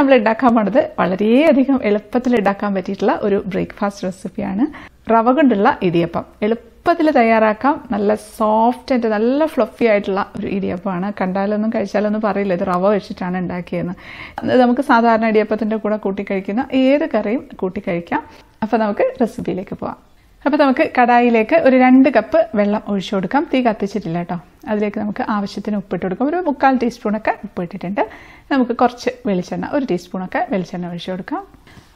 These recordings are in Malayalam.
നമ്മൾ ഉണ്ടാക്കാൻ പോണത് വളരെയധികം എളുപ്പത്തിൽ ഉണ്ടാക്കാൻ പറ്റിയിട്ടുള്ള ഒരു ബ്രേക്ക്ഫാസ്റ്റ് റെസിപ്പിയാണ് റവ കൊണ്ടുള്ള ഇടിയപ്പം എളുപ്പത്തിൽ തയ്യാറാക്കാം നല്ല സോഫ്റ്റ് ആൻഡ് നല്ല ഫ്ലഫി ആയിട്ടുള്ള ഒരു ഇടിയപ്പമാണ് കണ്ടാലൊന്നും കഴിച്ചാലൊന്നും പറയില്ല ഇത് റവ വെച്ചിട്ടാണ് ഉണ്ടാക്കിയെന്ന് നമുക്ക് സാധാരണ ഇടിയപ്പത്തിൻ്റെ കൂടെ കൂട്ടി കഴിക്കുന്ന ഏത് കറിയും കൂട്ടി കഴിക്കാം അപ്പോൾ നമുക്ക് റെസിപ്പിയിലേക്ക് പോവാം അപ്പോൾ നമുക്ക് കടായിലേക്ക് ഒരു രണ്ട് കപ്പ് വെള്ളം ഒഴിച്ചു കൊടുക്കാം തീ കത്തിച്ചിട്ടില്ല കേട്ടോ അതിലേക്ക് നമുക്ക് ആവശ്യത്തിന് ഉപ്പിട്ട് കൊടുക്കാം ഒരു മുക്കാൽ ടീസ്പൂണൊക്കെ ഉപ്പിട്ടിട്ടുണ്ട് നമുക്ക് കുറച്ച് വെളിച്ചെണ്ണ ഒരു ടീസ്പൂണൊക്കെ വെളിച്ചെണ്ണ ഒഴിച്ചു കൊടുക്കാം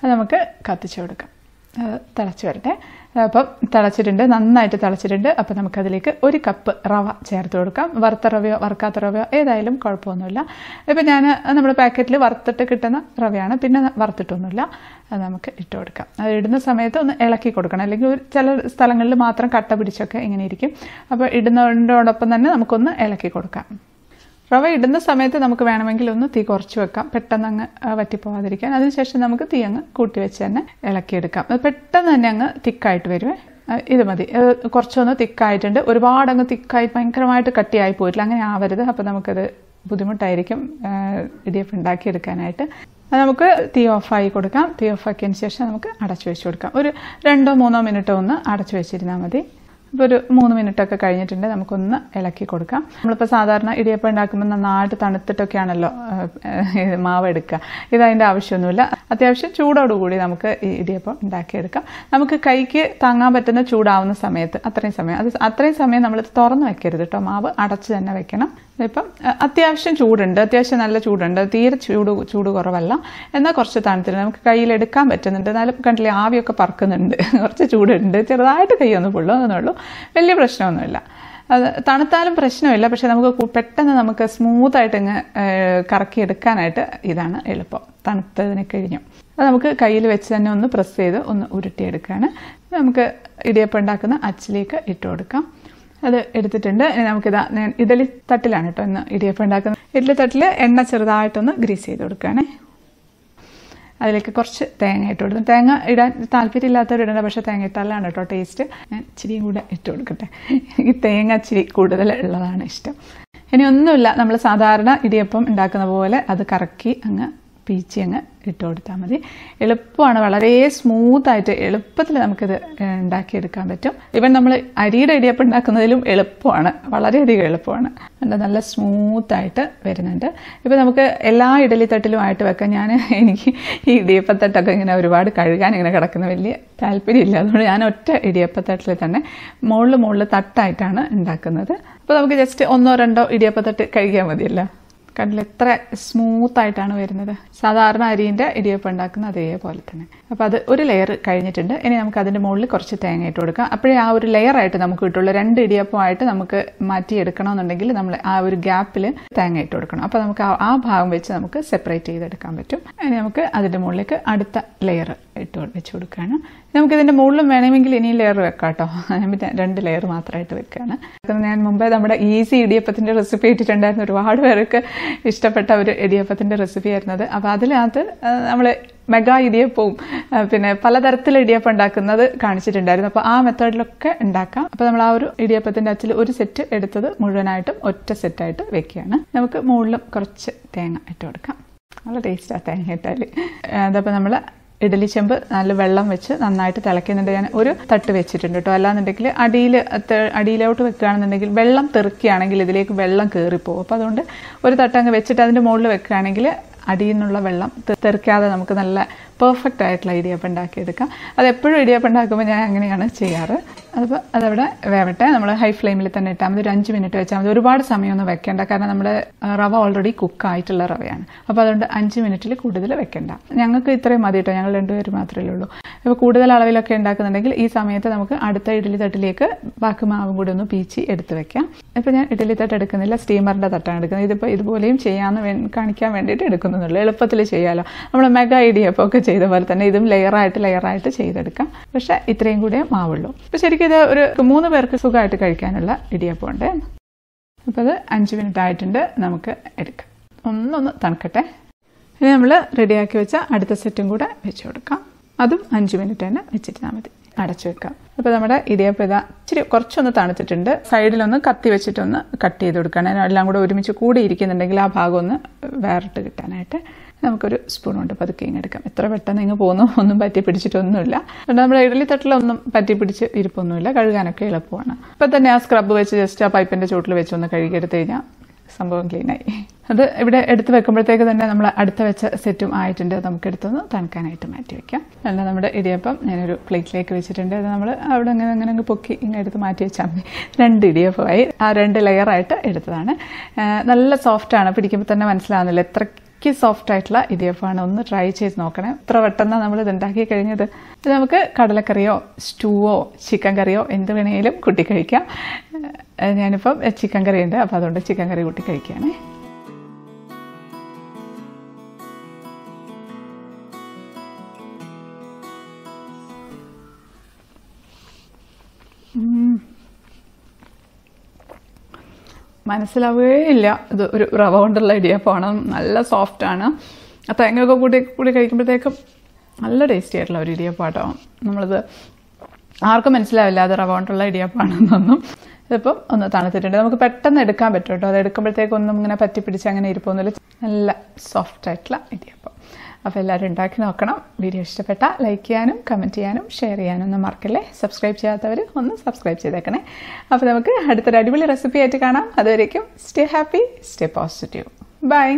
അത് നമുക്ക് കത്തിച്ചു കൊടുക്കാം തിളച്ച് വരട്ടെ അപ്പം തിളച്ചിട്ടുണ്ട് നന്നായിട്ട് തിളച്ചിട്ടുണ്ട് അപ്പോൾ നമുക്കതിലേക്ക് ഒരു കപ്പ് റവ ചേർത്ത് കൊടുക്കാം വറുത്ത റവയോ വറുക്കാത്ത റവയോ ഏതായാലും കുഴപ്പമൊന്നുമില്ല ഇപ്പം ഞാൻ നമ്മുടെ പാക്കറ്റിൽ വറുത്തിട്ട് കിട്ടുന്ന റവയാണ് പിന്നെ വറുത്തിട്ടൊന്നുമില്ല അത് നമുക്ക് ഇട്ട് കൊടുക്കാം അത് ഇടുന്ന സമയത്ത് ഒന്ന് ഇളക്കി കൊടുക്കണം അല്ലെങ്കിൽ ഒരു ചില സ്ഥലങ്ങളിൽ മാത്രം കട്ട പിടിച്ചൊക്കെ ഇങ്ങനെ ഇരിക്കും അപ്പോൾ ഇടുന്നതിനോടൊപ്പം തന്നെ നമുക്കൊന്ന് ഇളക്കി കൊടുക്കാം റവ ഇടുന്ന സമയത്ത് നമുക്ക് വേണമെങ്കിൽ ഒന്ന് തീ കുറച്ച് വെക്കാം പെട്ടെന്ന് അങ്ങ് വറ്റിപ്പോവാതിരിക്കാൻ അതിനുശേഷം നമുക്ക് തീ അങ്ങ് കൂട്ടി വെച്ച് തന്നെ ഇളക്കിയെടുക്കാം അത് പെട്ടെന്ന് തന്നെ അങ്ങ് തിക്കായിട്ട് വരുമേ ഇത് മതി കുറച്ചൊന്ന് തിക്കായിട്ടുണ്ട് ഒരുപാട് അങ്ങ് തിക്കായി ഭയങ്കരമായിട്ട് കട്ടിയായി പോയിട്ടില്ല അങ്ങനെ ആവരുത് അപ്പോൾ നമുക്കത് ബുദ്ധിമുട്ടായിരിക്കും ഇടിയപ്പം ഉണ്ടാക്കിയെടുക്കാനായിട്ട് അത് നമുക്ക് തീ ഓഫായി കൊടുക്കാം തീ ഓഫാക്കിയതിന് ശേഷം നമുക്ക് അടച്ചു വെച്ച് കൊടുക്കാം ഒരു രണ്ടോ മൂന്നോ മിനിറ്റോ ഒന്ന് അടച്ചു വെച്ചിരുന്നാൽ മതി ഇപ്പോൾ ഒരു മൂന്ന് മിനിറ്റൊക്കെ കഴിഞ്ഞിട്ടുണ്ട് നമുക്കൊന്ന് ഇളക്കി കൊടുക്കാം നമ്മളിപ്പോൾ സാധാരണ ഇടിയപ്പം ഉണ്ടാക്കുമ്പോൾ നന്നായിട്ട് തണുത്തിട്ടൊക്കെയാണല്ലോ മാവ് എടുക്കുക ഇതതിൻ്റെ ആവശ്യമൊന്നുമില്ല അത്യാവശ്യം ചൂടോടുകൂടി നമുക്ക് ഈ ഇടിയപ്പം ഉണ്ടാക്കിയെടുക്കാം നമുക്ക് കൈക്ക് താങ്ങാൻ പറ്റുന്ന ചൂടാവുന്ന സമയത്ത് അത്രയും സമയം അത് അത്രയും സമയം നമ്മൾ തുറന്ന് വെക്കരുത് കേട്ടോ മാവ് അടച്ച് തന്നെ വെക്കണം ഇപ്പം അത്യാവശ്യം ചൂടുണ്ട് അത്യാവശ്യം നല്ല ചൂടുണ്ട് തീരെ ചൂട് ചൂട് കുറവല്ല എന്നാൽ കുറച്ച് തണുത്തിട്ട് നമുക്ക് കയ്യിലെടുക്കാൻ പറ്റുന്നുണ്ട് എന്നാലും കണ്ടില്ലേ ആവിയൊക്കെ പറക്കുന്നുണ്ട് കുറച്ച് ചൂടുണ്ട് ചെറുതായിട്ട് കൈ ഒന്ന് പൊള്ളും വലിയ പ്രശ്നമൊന്നുമില്ല അത് തണുത്താലും പ്രശ്നമില്ല പക്ഷെ നമുക്ക് പെട്ടെന്ന് നമുക്ക് സ്മൂത്തായിട്ട് ഇങ്ങ് കറക്കിയെടുക്കാനായിട്ട് ഇതാണ് എളുപ്പം തണുത്തതിനെ കഴിഞ്ഞു അത് നമുക്ക് കയ്യിൽ വെച്ച് തന്നെ ഒന്ന് പ്രസ് ചെയ്ത് ഒന്ന് ഉരുട്ടിയെടുക്കുകയാണ് നമുക്ക് ഇടിയപ്പം ഉണ്ടാക്കുന്ന അച്ചിലേക്ക് ഇട്ടുകൊടുക്കാം അത് എടുത്തിട്ടുണ്ട് ഇനി നമുക്കിതാ ഞാൻ ഇഡലി തട്ടിലാണ് കേട്ടോ ഇന്ന് ഇടിയപ്പം ഉണ്ടാക്കുന്നത് ഇഡലി തട്ടിൽ എണ്ണ ചെറുതായിട്ടൊന്ന് ഗ്രീസ് ചെയ്ത് കൊടുക്കുകയാണേ അതിലേക്ക് കുറച്ച് തേങ്ങ ഇട്ട് കൊടുക്കും തേങ്ങ ഇടാൻ താല്പര്യം ഇല്ലാത്തവർ ഇടണ്ട പക്ഷേ തേങ്ങ ഇട്ടാലാണ് കേട്ടോ ടേസ്റ്റ് ഞാൻ ഇച്ചിരിയും കൂടെ ഇട്ട് കൊടുക്കട്ടെ എനിക്ക് തേങ്ങ ഇച്ചിരി കൂടുതൽ ഉള്ളതാണ് ഇഷ്ടം ഇനി ഒന്നുമില്ല നമ്മൾ സാധാരണ ഇടിയപ്പം ഉണ്ടാക്കുന്ന പോലെ അത് കറക്കി അങ്ങ് പീച്ചി അങ്ങ് ഇട്ട് കൊടുത്താൽ മതി എളുപ്പമാണ് വളരെ സ്മൂത്തായിട്ട് എളുപ്പത്തിൽ നമുക്കിത് ഉണ്ടാക്കിയെടുക്കാൻ പറ്റും ഇവൻ നമ്മൾ അരിയുടെ ഇടിയപ്പം ഉണ്ടാക്കുന്നതിലും എളുപ്പമാണ് വളരെയധികം എളുപ്പമാണ് നല്ല നല്ല സ്മൂത്തായിട്ട് വരുന്നുണ്ട് ഇപ്പം നമുക്ക് എല്ലാ ഇഡലി തട്ടിലുമായിട്ട് വെക്കാം ഞാൻ എനിക്ക് ഈ ഇടിയപ്പത്തട്ടൊക്കെ ഇങ്ങനെ ഒരുപാട് കഴുകാൻ ഇങ്ങനെ കിടക്കുന്ന വലിയ താല്പര്യമില്ല അതുകൊണ്ട് ഞാൻ ഒറ്റ ഇടിയപ്പത്തട്ടിൽ തന്നെ മുകളിൽ മുകളിൽ തട്ടായിട്ടാണ് ഉണ്ടാക്കുന്നത് അപ്പോൾ നമുക്ക് ജസ്റ്റ് ഒന്നോ രണ്ടോ ഇടിയപ്പത്തട്ട് കഴുകിയാൽ മതിയല്ലോ കണ്ടില്ല എത്ര സ്മൂത്തായിട്ടാണ് വരുന്നത് സാധാരണ അരിൻ്റെ ഇടിയപ്പം ഉണ്ടാക്കുന്ന അതേപോലെ തന്നെ അപ്പോൾ അത് ഒരു ലെയർ കഴിഞ്ഞിട്ടുണ്ട് ഇനി നമുക്ക് അതിൻ്റെ മുകളിൽ കുറച്ച് തേങ്ങ ഇട്ട് കൊടുക്കാം അപ്പോഴേ ആ ഒരു ലെയർ ആയിട്ട് നമുക്ക് കിട്ടുള്ളൂ രണ്ട് ഇടിയപ്പമായിട്ട് നമുക്ക് മാറ്റി എടുക്കണമെന്നുണ്ടെങ്കിൽ നമ്മൾ ആ ഒരു ഗ്യാപ്പിൽ തേങ്ങ ഇട്ട് കൊടുക്കണം അപ്പോൾ നമുക്ക് ആ ഭാഗം വെച്ച് നമുക്ക് സെപ്പറേറ്റ് ചെയ്തെടുക്കാൻ പറ്റും ഇനി നമുക്ക് അതിൻ്റെ മുകളിലേക്ക് അടുത്ത ലെയർ ഇട്ട് വെച്ച് കൊടുക്കുകയാണ് നമുക്കിതിൻ്റെ മുകളിലും വേണമെങ്കിൽ ഇനി ലെയർ വെക്കാം കേട്ടോ പിന്നെ രണ്ട് ലെയർ മാത്രമായിട്ട് വെക്കുകയാണ് അപ്പം ഞാൻ മുമ്പേ നമ്മുടെ ഈസി ഇടിയപ്പത്തിൻ്റെ റെസിപ്പി ഇട്ടിട്ടുണ്ടായിരുന്നു ഒരുപാട് പേർക്ക് ഇഷ്ടപ്പെട്ട ഒരു ഇടിയപ്പത്തിൻ്റെ റെസിപ്പി ആയിരുന്നത് അപ്പോൾ അതിനകത്ത് നമ്മൾ മെഗാ ഇടിയപ്പവും പിന്നെ പലതരത്തിൽ ഇടിയപ്പം ഉണ്ടാക്കുന്നത് കാണിച്ചിട്ടുണ്ടായിരുന്നു അപ്പോൾ ആ മെത്തേഡിലൊക്കെ ഉണ്ടാക്കാം അപ്പോൾ നമ്മൾ ആ ഒരു ഇടിയപ്പത്തിൻ്റെ അച്ചിൽ ഒരു സെറ്റ് എടുത്തത് മുഴുവനായിട്ടും ഒറ്റ സെറ്റായിട്ട് വെക്കുകയാണ് നമുക്ക് മുകളിലും കുറച്ച് തേങ്ങ ഇട്ട് കൊടുക്കാം നല്ല ടേസ്റ്റാണ് തേങ്ങ ഇട്ടാൽ അതപ്പോൾ നമ്മൾ ഇഡലി ചെമ്പ് നല്ല വെള്ളം വെച്ച് നന്നായിട്ട് തിളയ്ക്കുന്നുണ്ട് ഞാൻ ഒരു തട്ട് വെച്ചിട്ടുണ്ട് കേട്ടോ അല്ലാന്നുണ്ടെങ്കിൽ അടിയിൽ അടിയിലോട്ട് വെക്കുകയാണെന്നുണ്ടെങ്കിൽ വെള്ളം തെറുക്കുകയാണെങ്കിൽ ഇതിലേക്ക് വെള്ളം കയറിപ്പോകും അപ്പോൾ അതുകൊണ്ട് ഒരു തട്ട് അങ്ങ് വെച്ചിട്ട് അതിൻ്റെ മുകളിൽ വെക്കുകയാണെങ്കിൽ അടിയിൽ നിന്നുള്ള വെള്ളം തെറിക്കാതെ നമുക്ക് നല്ല പെർഫെക്റ്റ് ആയിട്ടുള്ള ഇടിയപ്പം ഉണ്ടാക്കിയെടുക്കാം അത് എപ്പോഴും ഇടിയപ്പം ഉണ്ടാക്കുമ്പോൾ ഞാൻ അങ്ങനെയാണ് ചെയ്യാറ് അതിപ്പോൾ അതവിടെ വേവട്ടെ നമ്മൾ ഹൈ ഫ്ലെയിമിൽ തന്നെ ഇട്ടാൽ മതി ഒരു അഞ്ച് മിനിറ്റ് വെച്ചാൽ മതി ഒരുപാട് സമയമൊന്നും വെക്കേണ്ട കാരണം നമ്മൾ റവ ഓൾറെഡി കുക്ക് ആയിട്ടുള്ള റവയാണ് അപ്പോൾ അതുകൊണ്ട് അഞ്ച് മിനിറ്റിൽ കൂടുതൽ വെക്കേണ്ട ഞങ്ങൾക്ക് ഇത്രയും മതി കേട്ടോ ഞങ്ങൾ രണ്ടുപേർ മാത്രമേ ഉള്ളൂ ഇപ്പോൾ കൂടുതൽ അളവിലൊക്കെ ഉണ്ടാക്കുന്നുണ്ടെങ്കിൽ ഈ സമയത്ത് നമുക്ക് അടുത്ത ഇഡ്ഡലി തട്ടിലേക്ക് ബാക്കി മാവും കൂടി ഒന്ന് പീച്ചി എടുത്ത് വെക്കാം ഇപ്പോൾ ഞാൻ ഇഡ്ഡലി തട്ട് എടുക്കുന്നില്ല സ്റ്റീമറിൻ്റെ തട്ടാണ് എടുക്കുന്നത് ഇതിപ്പോൾ ഇതുപോലെയും ചെയ്യാമെന്ന് കാണിക്കാൻ വേണ്ടിയിട്ട് എടുക്കുന്നുള്ളൂ എളുപ്പത്തിൽ ചെയ്യാമല്ലോ നമ്മൾ മെഗാ ഇടിയപ്പം ഒക്കെ ചെയ്ത പോലെ തന്നെ ഇതും ലെയറായിട്ട് ലെയറായിട്ട് ചെയ്തെടുക്കാം പക്ഷേ ഇത്രയും കൂടിയേ മാവുള്ളൂ ഇപ്പോൾ ശരിക്കും എനിക്കിത് ഒരു മൂന്ന് പേർക്ക് സുഖമായിട്ട് കഴിക്കാനുള്ള ഉണ്ട് അപ്പം അത് അഞ്ച് മിനിറ്റ് ആയിട്ടുണ്ട് നമുക്ക് എടുക്കാം ഒന്നൊന്ന് തണുക്കട്ടെ ഇനി നമ്മൾ റെഡിയാക്കി വെച്ച അടുത്ത സെറ്റും കൂടെ വെച്ച് കൊടുക്കാം അതും അഞ്ച് മിനിറ്റ് തന്നെ വെച്ചിരുന്നാൽ മതി അടച്ചു വെക്കാം അപ്പോൾ നമ്മുടെ ഇടിയപ്പം ഇതാ ഇച്ചിരി കുറച്ചൊന്ന് തണുത്തിട്ടുണ്ട് സൈഡിലൊന്ന് കത്തി വെച്ചിട്ടൊന്ന് കട്ട് ചെയ്ത് കൊടുക്കണം എല്ലാം കൂടെ ഒരുമിച്ച് കൂടി ഇരിക്കുന്നുണ്ടെങ്കിൽ ആ ഭാഗം ഒന്ന് വേറിട്ട് കിട്ടാനായിട്ട് നമുക്കൊരു സ്പൂൺ കൊണ്ട് പതുക്കെ ഇങ്ങ് എടുക്കാം എത്ര പെട്ടെന്ന് ഇങ്ങ് പോകുന്നു ഒന്നും പറ്റി പിടിച്ചിട്ടൊന്നുമില്ല അതുകൊണ്ട് നമ്മുടെ ഇഡലി തട്ടിലൊന്നും പറ്റി പിടിച്ച് ഇരിപ്പൊന്നുമില്ല കഴുകാനൊക്കെ എളുപ്പമാണ് ഇപ്പം തന്നെ ആ സ്ക്രബ് വെച്ച് ജസ്റ്റ് ആ പൈപ്പിൻ്റെ വെച്ച് ഒന്ന് കഴുകിയെടുത്ത് കഴിഞ്ഞാൽ സംഭവം ക്ലീനായി അത് ഇവിടെ എടുത്ത് വെക്കുമ്പോഴത്തേക്ക് തന്നെ നമ്മൾ അടുത്ത വെച്ച സെറ്റും ആയിട്ടുണ്ട് നമുക്ക് എടുത്തൊന്ന് തണുക്കാനായിട്ട് മാറ്റി വെക്കാം അല്ല നമ്മുടെ ഇടിയപ്പം ഞാനൊരു പ്ലേറ്റിലേക്ക് വെച്ചിട്ടുണ്ട് അത് നമ്മൾ അവിടെ അങ്ങനെ അങ്ങനെ അങ്ങ് പൊക്കി ഇങ്ങനെ എടുത്ത് മാറ്റി വെച്ചാൽ മതി രണ്ട് ഇടിയപ്പമായി ആ രണ്ട് ലെയറായിട്ട് എടുത്തതാണ് നല്ല സോഫ്റ്റാണ് പിടിക്കുമ്പോൾ തന്നെ മനസ്സിലാവുന്നില്ല എത്ര ബാക്കി സോഫ്റ്റ് ആയിട്ടുള്ള ഇടിയപ്പമാണ് ഒന്ന് ട്രൈ ചെയ്ത് നോക്കണേ എത്ര പെട്ടെന്നാണ് നമ്മൾ ഇത് ഉണ്ടാക്കി കഴിഞ്ഞത് ഇത് നമുക്ക് കടലക്കറിയോ സ്റ്റൂവോ ചിക്കൻ കറിയോ എന്ത് വേണമെങ്കിലും കൂട്ടിക്കഴിക്കാം കഴിക്കാം ഞാനിപ്പം ചിക്കൻ കറി ഉണ്ട് അപ്പോൾ അതുകൊണ്ട് ചിക്കൻ കറി കൂട്ടി കഴിക്കുകയാണേ മനസ്സിലാവുകയില്ല ഇത് ഒരു റവ കൊണ്ടുള്ള ഇടിയപ്പമാണ് നല്ല ആണ് ആ തേങ്ങയൊക്കെ കൂടി കൂടി കഴിക്കുമ്പോഴത്തേക്കും നല്ല ടേസ്റ്റി ആയിട്ടുള്ള ഒരു ഇടിയപ്പാട്ടോ നമ്മളിത് ആർക്കും മനസ്സിലാവില്ല അത് റവ കൊണ്ടുള്ള ഇടിയപ്പാണെന്നൊന്നും ഇതിപ്പം ഒന്ന് തണുത്തിട്ടുണ്ട് നമുക്ക് പെട്ടെന്ന് എടുക്കാൻ പറ്റും കേട്ടോ അത് എടുക്കുമ്പോഴത്തേക്കൊന്നും ഇങ്ങനെ പറ്റി പിടിച്ച് അങ്ങനെ ഇരിപ്പൊന്നുമില്ല നല്ല സോഫ്റ്റ് ആയിട്ടുള്ള ഇടിയപ്പം അപ്പോൾ എല്ലാവരും ഉണ്ടാക്കി നോക്കണം വീഡിയോ ഇഷ്ടപ്പെട്ട ലൈക്ക് ചെയ്യാനും കമൻറ്റ് ചെയ്യാനും ഷെയർ ചെയ്യാനും ഒന്നും മറക്കല്ലേ സബ്സ്ക്രൈബ് ചെയ്യാത്തവർ ഒന്ന് സബ്സ്ക്രൈബ് ചെയ്തേക്കണേ അപ്പോൾ നമുക്ക് അടുത്തൊരു അടിപൊളി റെസിപ്പി ആയിട്ട് കാണാം അതുവരേക്കും stay happy stay positive by